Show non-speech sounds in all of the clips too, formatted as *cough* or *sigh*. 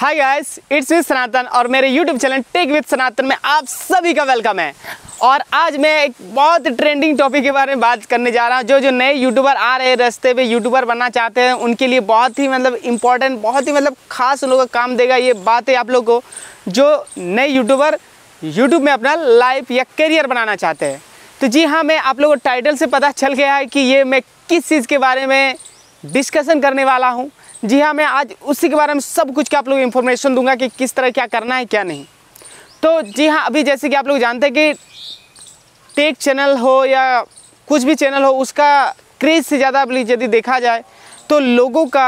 hi guys it's with Sanatan और मेरे YouTube channel tech with Sanatan में आप सभी का वेलकम है और आज मैं एक बहुत ट्रेंडिंग टॉपिक के बारे में बात करने जा रहा हूँ जो जो नए यूट्यूबर आ रहे हैं रास्ते पे यूट्यूबर बनना चाहते हैं उनके लिए बहुत ही मतलब इम्पोर्टेंट बहुत ही मतलब खास उन लोगों का काम देगा ये बात है आप लोग को जो नए यूट्यूबर यूट्यूब में अपना लाइफ या करियर बनाना चाहते हैं तो जी हाँ मैं आप लोगों को टाइटल से पता चल गया है कि ये मैं किस चीज़ के बारे में डिस्कशन करने वाला हूँ जी हाँ मैं आज उसी के बारे में सब कुछ का आप लोग इन्फॉर्मेशन दूंगा कि किस तरह क्या करना है क्या नहीं तो जी हाँ अभी जैसे कि आप लोग जानते हैं कि टेक चैनल हो या कुछ भी चैनल हो उसका क्रेज़ से ज़्यादा यदि देखा जाए तो लोगों का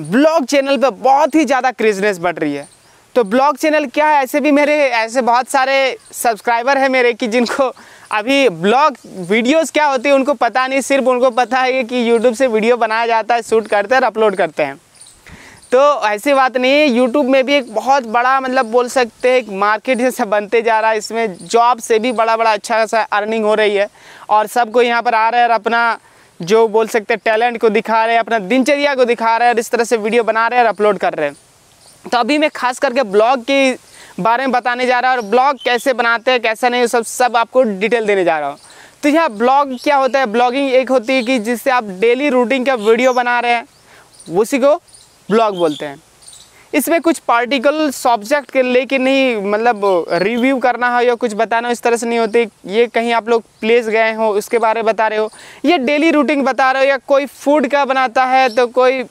ब्लॉग चैनल पर बहुत ही ज़्यादा क्रेजनेस बढ़ रही है तो ब्लॉग चैनल क्या है ऐसे भी मेरे ऐसे बहुत सारे सब्सक्राइबर हैं मेरे कि जिनको अभी ब्लॉग वीडियोस क्या होती है उनको पता नहीं सिर्फ उनको पता है कि यूट्यूब से वीडियो बनाया जाता है शूट करते हैं और अपलोड करते हैं तो ऐसी बात नहीं है यूट्यूब में भी एक बहुत बड़ा मतलब बोल सकते हैं एक मार्केट जैसा बनते जा रहा है इसमें जॉब से भी बड़ा बड़ा अच्छा खासा अर्निंग हो रही है और सबको यहाँ पर आ रहा है और अपना जो बोल सकते हैं टैलेंट को दिखा रहे हैं अपना दिनचर्या को दिखा रहे हैं और इस तरह से वीडियो बना रहे हैं और अपलोड कर रहे हैं तो अभी मैं खास करके ब्लॉग के बारे में बताने जा रहा हूँ और ब्लॉग कैसे बनाते हैं कैसा नहीं सब सब आपको डिटेल देने जा रहा हूँ तो यह ब्लॉग क्या होता है ब्लॉगिंग एक होती है कि जिससे आप डेली रूटीन का वीडियो बना रहे हैं उसी को ब्लॉग बोलते हैं इसमें कुछ पार्टिकल सब्जेक्ट के लेके नहीं मतलब रिव्यू करना हो या कुछ बताना हो इस तरह से नहीं होती ये कहीं आप लोग प्लेस गए हो उसके बारे में बता रहे हो ये डेली रूटीन बता रहे हो या कोई फूड का बनाता है तो कोई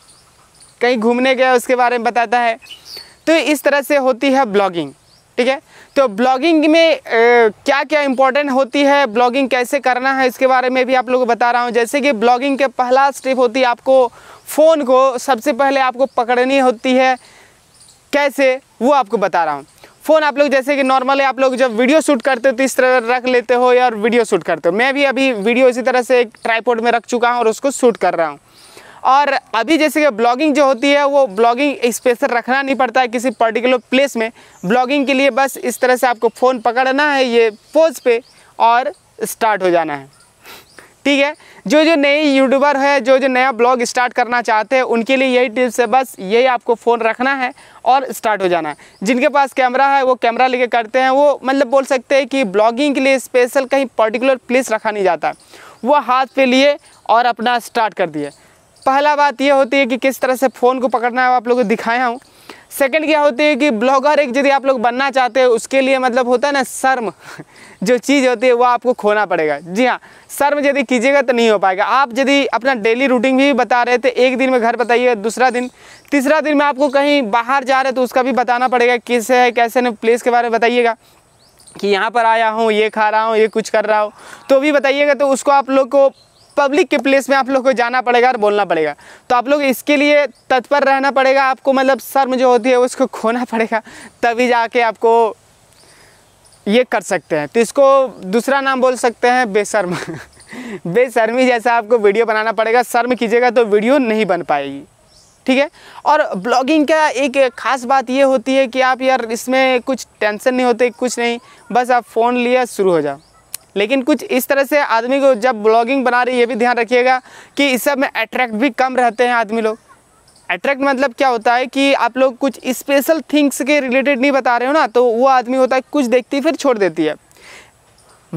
कहीं घूमने गया उसके बारे में बताता है तो इस तरह से होती है ब्लॉगिंग ठीक है तो ब्लॉगिंग में क्या क्या इंपॉर्टेंट होती है ब्लॉगिंग कैसे करना है इसके बारे में भी आप लोगों को बता रहा हूँ जैसे कि ब्लॉगिंग के पहला स्टेप होती है आपको फ़ोन को सबसे पहले आपको पकड़नी होती है कैसे वो आपको बता रहा हूँ फ़ोन आप लोग जैसे कि नॉर्मली आप लोग जब वीडियो शूट करते हो तो इस तरह रख लेते हो या वीडियो शूट करते हो मैं भी अभी वीडियो इसी तरह से एक ट्राईपोर्ड में रख चुका हूँ और उसको शूट कर रहा हूँ और अभी जैसे कि ब्लॉगिंग जो होती है वो ब्लॉगिंग स्पेशल रखना नहीं पड़ता है किसी पर्टिकुलर प्लेस में ब्लॉगिंग के लिए बस इस तरह से आपको फ़ोन पकड़ना है ये पोज पे और स्टार्ट हो जाना है ठीक है जो जो नए यूट्यूबर है जो जो नया ब्लॉग स्टार्ट करना चाहते हैं उनके लिए यही टिप्स है बस यही आपको फ़ोन रखना है और स्टार्ट हो जाना है जिनके पास कैमरा है वो कैमरा लेके करते हैं वो मतलब बोल सकते हैं कि ब्लॉगिंग के लिए स्पेशल कहीं पर्टिकुलर प्लेस रखा नहीं जाता वो हाथ पे लिए और अपना स्टार्ट कर दिए पहला बात ये होती है कि किस तरह से फ़ोन को पकड़ना है आप लोगों को दिखाया हूँ सेकंड क्या होती है कि ब्लॉगर एक यदि आप लोग बनना चाहते हो उसके लिए मतलब होता है ना शर्म *laughs* जो चीज़ होती है वो आपको खोना पड़ेगा जी हाँ शर्म यदि कीजिएगा तो नहीं हो पाएगा आप यदि अपना डेली रूटीन भी बता रहे थे एक दिन में घर बताइए दूसरा दिन तीसरा दिन में आपको कहीं बाहर जा रहे तो उसका भी बताना पड़ेगा कैसे है कैसे न प्लेस के बारे में बताइएगा कि यहाँ पर आया हूँ ये खा रहा हूँ ये कुछ कर रहा हूँ तो भी बताइएगा तो उसको आप लोग को पब्लिक के प्लेस में आप लोग को जाना पड़ेगा और बोलना पड़ेगा तो आप लोग इसके लिए तत्पर रहना पड़ेगा आपको मतलब शर्म जो होती है उसको खोना पड़ेगा तभी जाके आपको ये कर सकते हैं तो इसको दूसरा नाम बोल सकते हैं बेशर्म *laughs* बेशर्मी जैसा आपको वीडियो बनाना पड़ेगा शर्म कीजिएगा तो वीडियो नहीं बन पाएगी ठीक है और ब्लॉगिंग का एक ख़ास बात ये होती है कि आप यार इसमें कुछ टेंशन नहीं होते कुछ नहीं बस आप फ़ोन लिया शुरू हो जाओ लेकिन कुछ इस तरह से आदमी को जब ब्लॉगिंग बना रही है ये भी ध्यान रखिएगा कि इस सब में अट्रैक्ट भी कम रहते हैं आदमी लोग अट्रैक्ट मतलब क्या होता है कि आप लोग कुछ स्पेशल थिंग्स के रिलेटेड नहीं बता रहे हो ना तो वो आदमी होता है कुछ देखती फिर छोड़ देती है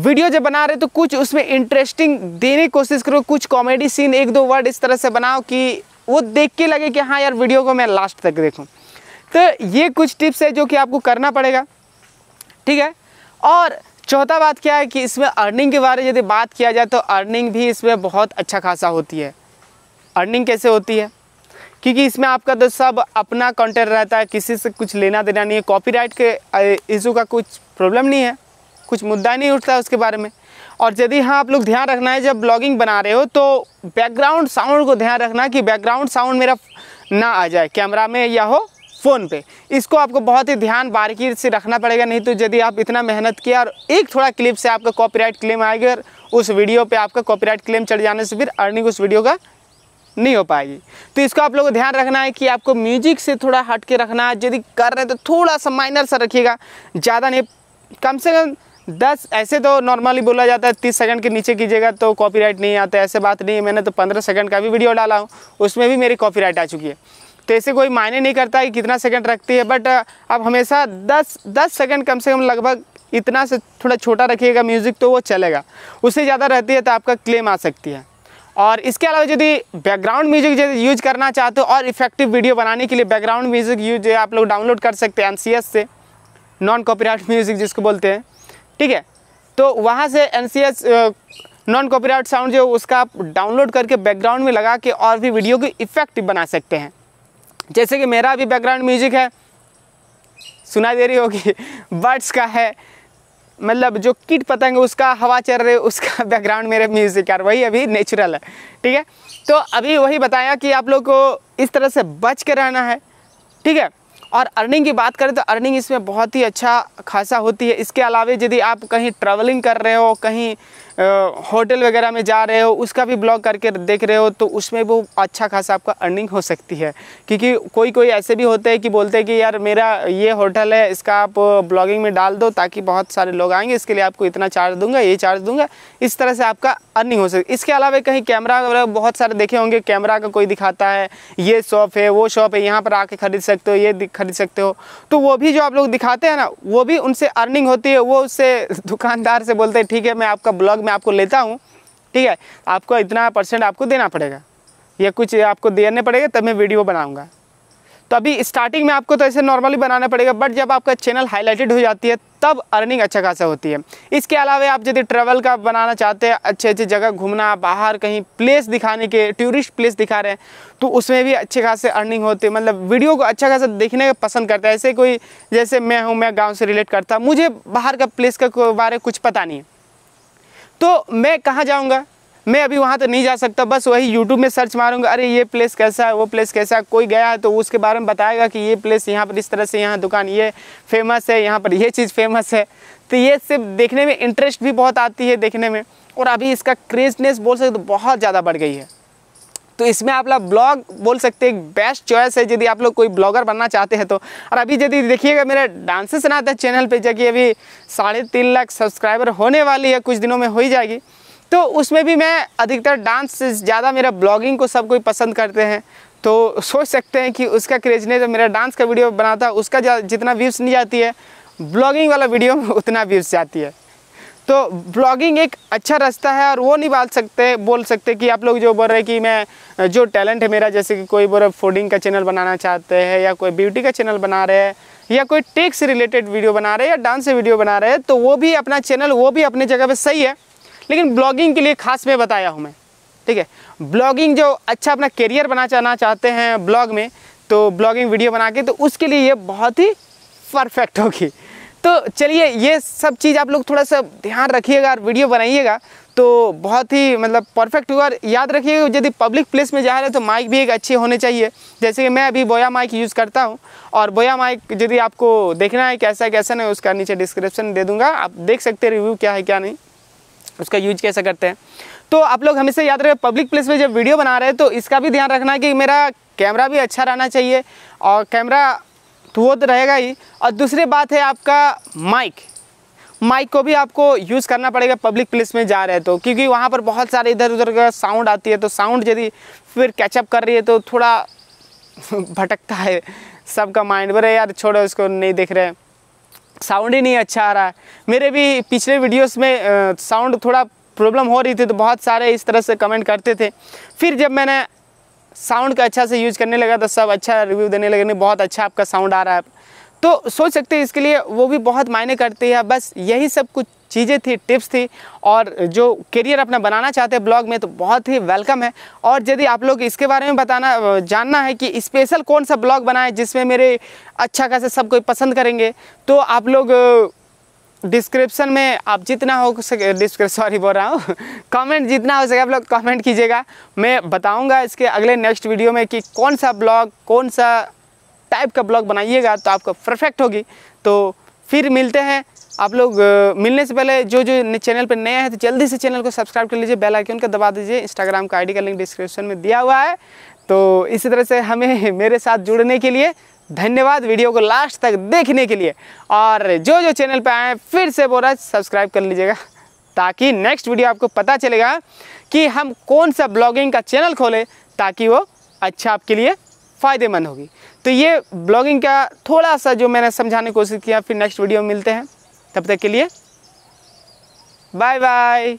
वीडियो जब बना रहे तो कुछ उसमें इंटरेस्टिंग देने की कोशिश करो कुछ कॉमेडी सीन एक दो वर्ड इस तरह से बनाओ कि वो देख के लगे कि हाँ यार वीडियो को मैं लास्ट तक देखूँ तो ये कुछ टिप्स है जो कि आपको करना पड़ेगा ठीक है और चौथा बात क्या है कि इसमें अर्निंग के बारे में यदि बात किया जाए तो अर्निंग भी इसमें बहुत अच्छा खासा होती है अर्निंग कैसे होती है क्योंकि इसमें आपका तो सब अपना कंटेंट रहता है किसी से कुछ लेना देना नहीं है कॉपीराइट के इशू का कुछ प्रॉब्लम नहीं है कुछ मुद्दा नहीं उठता है उसके बारे में और यदि हाँ आप लोग ध्यान रखना है जब ब्लॉगिंग बना रहे हो तो बैकग्राउंड साउंड को ध्यान रखना कि बैकग्राउंड साउंड मेरा ना आ जाए कैमरा में या हो फ़ोन पे इसको आपको बहुत ही ध्यान बारीकी से रखना पड़ेगा नहीं तो यदि आप इतना मेहनत किया और एक थोड़ा क्लिप से आपका कॉपीराइट क्लेम आएगा और उस वीडियो पे आपका कॉपीराइट क्लेम चढ़ जाने से फिर अर्निंग उस वीडियो का नहीं हो पाएगी तो इसको आप लोगों को ध्यान रखना है कि आपको म्यूजिक से थोड़ा हट के रखना है यदि कर रहे हैं तो थोड़ा सा माइनर सा रखिएगा ज़्यादा नहीं कम से कम दस ऐसे तो नॉर्मली बोला जाता है तीस सेकंड के नीचे कीजिएगा तो कॉपीराइट नहीं आता ऐसे बात नहीं है मैंने तो पंद्रह सेकंड का भी वीडियो डाला हूँ उसमें भी मेरी कॉपीराइट आ चुकी है तो ऐसे कोई मायने नहीं करता कि कितना सेकंड रखती है बट आप हमेशा 10 10 सेकंड कम से कम लगभग इतना से थोड़ा छोटा रखिएगा म्यूज़िक तो वो चलेगा उससे ज़्यादा रहती है तो आपका क्लेम आ सकती है और इसके अलावा यदि बैकग्राउंड म्यूजिक यूज करना चाहते हो और इफेक्टिव वीडियो बनाने के लिए बैकग्राउंड म्यूजिक यूज आप लोग डाउनलोड कर सकते हैं एन से नॉन कॉपीराइट म्यूजिक जिसको बोलते हैं ठीक है तो वहाँ से एन नॉन कॉपीराइट साउंड जो उसका आप डाउनलोड करके बैकग्राउंड में लगा के और भी वीडियो को इफेक्टिव बना सकते हैं जैसे कि मेरा भी बैकग्राउंड म्यूजिक है सुना दे रही होगी बर्ड्स का है मतलब जो कीट पतंग उसका हवा चल रही उसका बैकग्राउंड मेरे म्यूज़िक यार वही अभी नेचुरल है ठीक है तो अभी वही बताया कि आप लोग को इस तरह से बच के रहना है ठीक है और अर्निंग की बात करें तो अर्निंग इसमें बहुत ही अच्छा खासा होती है इसके अलावा यदि आप कहीं ट्रैवलिंग कर रहे हो कहीं होटल वगैरह में जा रहे हो उसका भी ब्लॉग करके देख रहे हो तो उसमें वो अच्छा खासा आपका अर्निंग हो सकती है क्योंकि कोई कोई ऐसे भी होते हैं कि बोलते हैं कि यार मेरा ये होटल है इसका आप ब्लॉगिंग में डाल दो ताकि बहुत सारे लोग आएंगे इसके लिए आपको इतना चार्ज दूंगा ये चार्ज दूंगा इस तरह से आपका अर्निंग हो सकती इसके अलावा कहीं कैमरा वगैरह बहुत सारे देखे होंगे कैमरा का कोई दिखाता है ये शॉप है वो शॉप है यहाँ पर आके ख़रीद सकते हो ये खरीद सकते हो तो वो भी जो आप लोग दिखाते हैं ना वो भी उनसे अर्निंग होती है वो उससे दुकानदार से बोलते हैं ठीक है मैं आपका ब्लॉग मैं आपको लेता हूँ ठीक है आपको इतना परसेंट आपको देना पड़ेगा या कुछ आपको देने पड़ेगा तब मैं वीडियो बनाऊँगा तो अभी स्टार्टिंग में आपको तो ऐसे नॉर्मली बनाना पड़ेगा बट जब आपका चैनल हाईलाइटेड हो जाती है तब अर्निंग अच्छा खासा होती है इसके अलावा आप यदि ट्रैवल का बनाना चाहते हैं अच्छे अच्छे जगह घूमना बाहर कहीं प्लेस दिखाने के टूरिस्ट प्लेस दिखा रहे हैं तो उसमें भी अच्छे खासे अर्निंग होती है मतलब वीडियो को अच्छा खासा देखने का पसंद करता है ऐसे कोई जैसे मैं हूँ मैं गाँव से रिलेट करता मुझे बाहर का प्लेस का बारे कुछ पता नहीं है तो मैं कहाँ जाऊँगा मैं अभी वहाँ तो नहीं जा सकता बस वही यूट्यूब में सर्च मारूंगा अरे ये प्लेस कैसा है वो प्लेस कैसा है कोई गया है तो उसके बारे में बताएगा कि ये प्लेस यहाँ पर इस तरह से यहाँ दुकान ये फेमस है यहाँ पर ये चीज़ फेमस है तो ये सिर्फ देखने में इंटरेस्ट भी बहुत आती है देखने में और अभी इसका क्रेजनेस बोल सकते तो बहुत ज़्यादा बढ़ गई है तो इसमें आप लोग ब्लॉग बोल सकते हैं बेस्ट चॉइस है यदि आप लोग कोई ब्लॉगर बनना चाहते हैं तो और अभी यदि देखिएगा मेरा डांसेस सनाता चैनल पे जाके अभी साढ़े तीन लाख सब्सक्राइबर होने वाली है कुछ दिनों में हो ही जाएगी तो उसमें भी मैं अधिकतर डांस से ज़्यादा मेरा ब्लॉगिंग को सब कोई पसंद करते हैं तो सोच सकते हैं कि उसका क्रेजने जब मेरा डांस का वीडियो बनाता है उसका जितना व्यूज़ नहीं जाती है ब्लॉगिंग वाला वीडियो में उतना व्यूज़ जाती है तो ब्लॉगिंग एक अच्छा रास्ता है और वो नहीं बोल सकते बोल सकते कि आप लोग जो बोल रहे हैं कि मैं जो टैलेंट है मेरा जैसे कि कोई बोल फूडिंग का चैनल बनाना चाहते हैं या कोई ब्यूटी का चैनल बना रहे हैं या कोई टेक्स रिलेटेड वीडियो बना रहे हैं या डांस से वीडियो बना रहे हैं तो वो भी अपना चैनल वो भी अपने जगह पर सही है लेकिन ब्लॉगिंग के लिए खास मैं बताया हूँ मैं ठीक है ब्लॉगिंग जो अच्छा अपना करियर बना चाहना चाहते हैं ब्लॉग में तो ब्लॉगिंग वीडियो बना के तो उसके लिए ये बहुत ही परफेक्ट होगी तो चलिए ये सब चीज़ आप लोग थोड़ा सा ध्यान रखिएगा और वीडियो बनाइएगा तो बहुत ही मतलब परफेक्ट हुआ और याद रखिएगा यदि पब्लिक प्लेस में जा रहे हैं तो माइक भी एक अच्छे होने चाहिए जैसे कि मैं अभी बोया माइक यूज़ करता हूँ और बोया माइक यदि आपको देखना है कैसा कैसा नहीं उसका नीचे डिस्क्रिप्शन दे दूँगा आप देख सकते हैं रिव्यू क्या है क्या नहीं उसका यूज कैसा करते हैं तो आप लोग हमेशा याद रखें पब्लिक प्लेस में जब वीडियो बना रहे हैं तो इसका भी ध्यान रखना कि मेरा कैमरा भी अच्छा रहना चाहिए और कैमरा तो वो तो रहेगा ही और दूसरी बात है आपका माइक माइक को भी आपको यूज़ करना पड़ेगा पब्लिक प्लेस में जा रहे हैं तो क्योंकि वहाँ पर बहुत सारे इधर उधर का साउंड आती है तो साउंड यदि फिर कैचअप कर रही है तो थोड़ा *laughs* भटकता है सबका माइंड बोरे यार छोड़ो इसको नहीं देख रहे हैं साउंड ही नहीं अच्छा आ रहा है मेरे भी पिछले वीडियोस में साउंड थोड़ा प्रॉब्लम हो रही थी तो बहुत सारे इस तरह से कमेंट करते थे फिर जब मैंने साउंड का अच्छा से यूज करने लगा तो सब अच्छा रिव्यू देने लगे नहीं बहुत अच्छा आपका साउंड आ रहा है तो सोच सकते हैं इसके लिए वो भी बहुत मायने करती है बस यही सब कुछ चीज़ें थी टिप्स थी और जो करियर अपना बनाना चाहते हैं ब्लॉग में तो बहुत ही वेलकम है और यदि आप लोग इसके बारे में बताना जानना है कि स्पेशल कौन सा ब्लॉग बनाए जिसमें मेरे अच्छा खासा सब कोई पसंद करेंगे तो आप लोग डिस्क्रिप्शन में आप जितना हो सके डिस्क्रिप सॉरी बोल रहा हूँ कमेंट जितना हो सके आप लोग कमेंट कीजिएगा मैं बताऊँगा इसके अगले नेक्स्ट वीडियो में कि कौन सा ब्लॉग कौन सा टाइप का ब्लॉग बनाइएगा तो आपको परफेक्ट होगी तो फिर मिलते हैं आप लोग मिलने से पहले जो जो चैनल पर नया है तो जल्दी से चैनल को सब्सक्राइब कर लीजिए बेल आइकन का दबा दीजिए इंस्टाग्राम का आईडी का लिंक डिस्क्रिप्शन में दिया हुआ है तो इसी तरह से हमें मेरे साथ जुड़ने के लिए धन्यवाद वीडियो को लास्ट तक देखने के लिए और जो जो चैनल पर आए फिर से बोरा सब्सक्राइब कर लीजिएगा ताकि नेक्स्ट वीडियो आपको पता चलेगा कि हम कौन सा ब्लॉगिंग का चैनल खोलें ताकि वो अच्छा आपके लिए फ़ायदेमंद होगी तो ये ब्लॉगिंग का थोड़ा सा जो मैंने समझाने की कोशिश किया फिर नेक्स्ट वीडियो में मिलते हैं तब तक के लिए बाय बाय